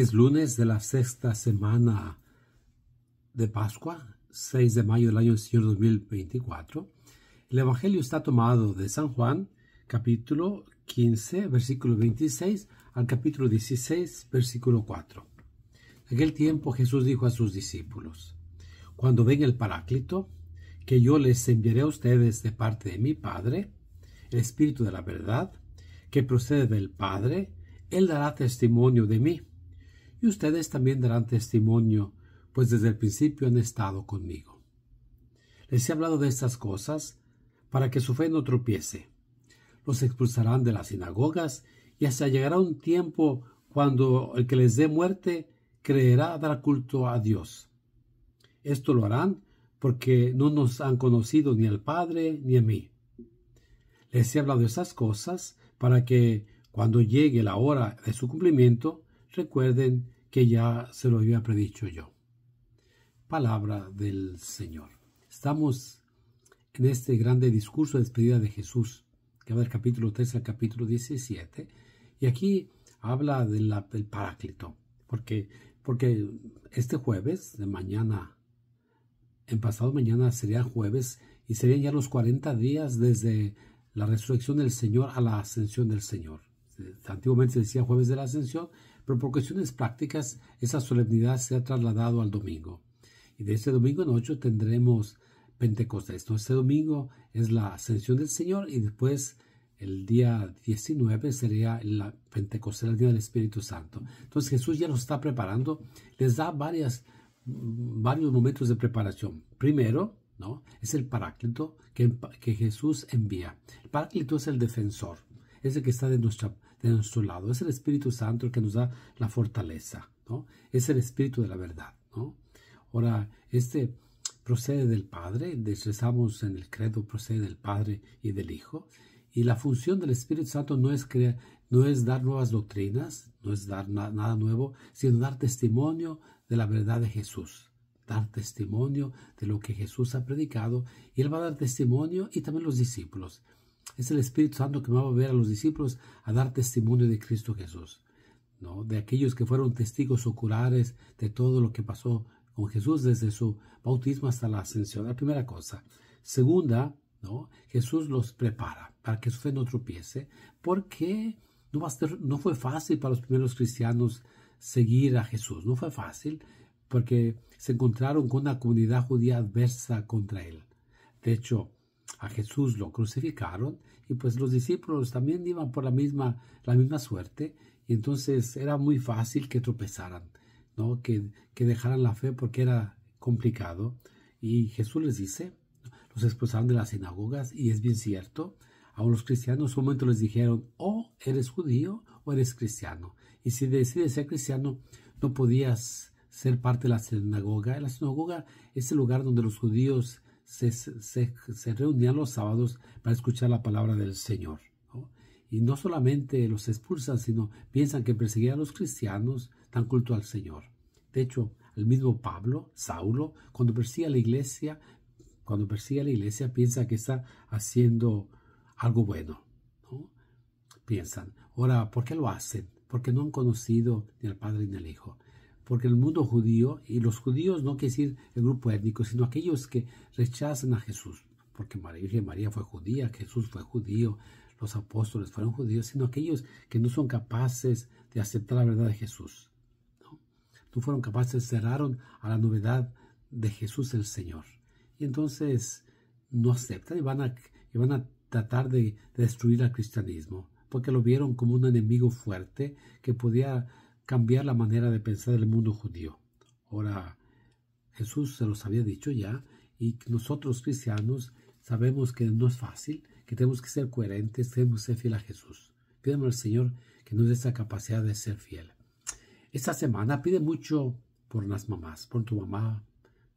Es lunes de la sexta semana de Pascua, 6 de mayo del año del Señor 2024. El Evangelio está tomado de San Juan, capítulo 15, versículo 26, al capítulo 16, versículo 4. En aquel tiempo Jesús dijo a sus discípulos, Cuando ven el Paráclito, que yo les enviaré a ustedes de parte de mi Padre, el Espíritu de la verdad, que procede del Padre, Él dará testimonio de mí y ustedes también darán testimonio, pues desde el principio han estado conmigo. Les he hablado de estas cosas para que su fe no tropiece. Los expulsarán de las sinagogas y hasta llegará un tiempo cuando el que les dé muerte creerá dar culto a Dios. Esto lo harán porque no nos han conocido ni al Padre ni a mí. Les he hablado de estas cosas para que, cuando llegue la hora de su cumplimiento, Recuerden que ya se lo había predicho yo. Palabra del Señor. Estamos en este grande discurso de despedida de Jesús, que va del capítulo 3 al capítulo 17, y aquí habla del, del paráclito, porque, porque este jueves, de mañana, en pasado mañana sería jueves, y serían ya los 40 días desde la resurrección del Señor a la ascensión del Señor antiguamente se decía jueves de la ascensión, pero por cuestiones prácticas esa solemnidad se ha trasladado al domingo. Y de este domingo en ocho tendremos Pentecostés. Entonces, este domingo es la ascensión del Señor y después el día 19 sería la Pentecostés, el día del Espíritu Santo. Entonces Jesús ya nos está preparando, les da varias, varios momentos de preparación. Primero, ¿no? Es el paráclito que, que Jesús envía. El paráclito es el defensor, es el que está de nuestra de nuestro lado. Es el Espíritu Santo el que nos da la fortaleza, ¿no? Es el Espíritu de la verdad, ¿no? Ahora, este procede del Padre, rezamos en el credo, procede del Padre y del Hijo. Y la función del Espíritu Santo no es, no es dar nuevas doctrinas, no es dar nada nuevo, sino dar testimonio de la verdad de Jesús, dar testimonio de lo que Jesús ha predicado. Y Él va a dar testimonio y también los discípulos. Es el Espíritu Santo que va a ver a los discípulos a dar testimonio de Cristo Jesús, ¿no? de aquellos que fueron testigos oculares de todo lo que pasó con Jesús desde su bautismo hasta la ascensión. La primera cosa. Segunda, ¿no? Jesús los prepara para que su fe no tropiece, porque no, va no fue fácil para los primeros cristianos seguir a Jesús, no fue fácil porque se encontraron con una comunidad judía adversa contra él. De hecho, Jesús lo crucificaron y pues los discípulos también iban por la misma, la misma suerte y entonces era muy fácil que tropezaran, ¿no? que, dejaran la fe porque era complicado. Y Jesús les dice, los expulsaron de las sinagogas y es bien cierto, a los cristianos un momento les dijeron, o eres judío o eres cristiano. Y si decides ser cristiano, no podías ser parte de la sinagoga. La sinagoga es el lugar donde los judíos se, reunían los sábados para escuchar la palabra del Señor. Y no solamente los expulsan, sino piensan que perseguir a los cristianos tan culto al Señor. De hecho, el mismo Pablo, Saulo, cuando persigue a la iglesia, cuando persigue a la iglesia piensa que está haciendo algo bueno. Piensan, ahora, ¿por qué lo hacen? Porque no han conocido ni al Padre ni al Hijo porque el mundo judío, y los judíos no quiere decir el grupo étnico, sino aquellos que rechazan a Jesús, porque María, María fue judía, Jesús fue judío, los apóstoles fueron judíos, sino aquellos que no son capaces de aceptar la verdad de Jesús. No, fueron capaces, cerraron a la novedad de Jesús el Señor. Y entonces no aceptan y van a, y van a tratar de, de destruir al cristianismo, porque lo vieron como un enemigo fuerte que podía cambiar la manera de pensar del mundo judío. Ahora, Jesús se los había dicho ya y nosotros cristianos sabemos que no es fácil, que tenemos que ser coherentes, tenemos que ser fieles a Jesús. Pidemos al Señor que nos dé esa capacidad de ser fiel. Esta semana pide mucho por las mamás, por tu mamá,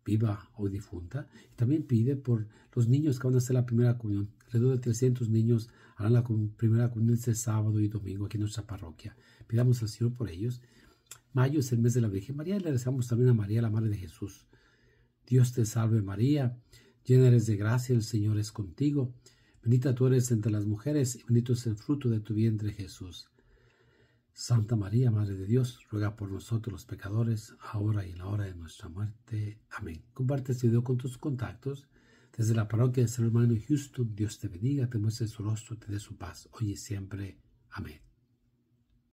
viva o difunta. Y también pide por los niños que van a hacer la primera comunión. Alrededor de 300 niños harán la primera comunión este sábado y domingo aquí en nuestra parroquia. Pidamos al Señor por ellos. Mayo es el mes de la Virgen María y le rezamos también a María, la Madre de Jesús. Dios te salve María, llena eres de gracia, el Señor es contigo. Bendita tú eres entre las mujeres y bendito es el fruto de tu vientre Jesús. Santa María, Madre de Dios, ruega por nosotros los pecadores, ahora y en la hora de nuestra muerte. Amén. Comparte este video con tus contactos. Desde la parroquia de San Hermano Houston, Dios te bendiga, te muestre su rostro, te dé su paz, hoy y siempre. Amén.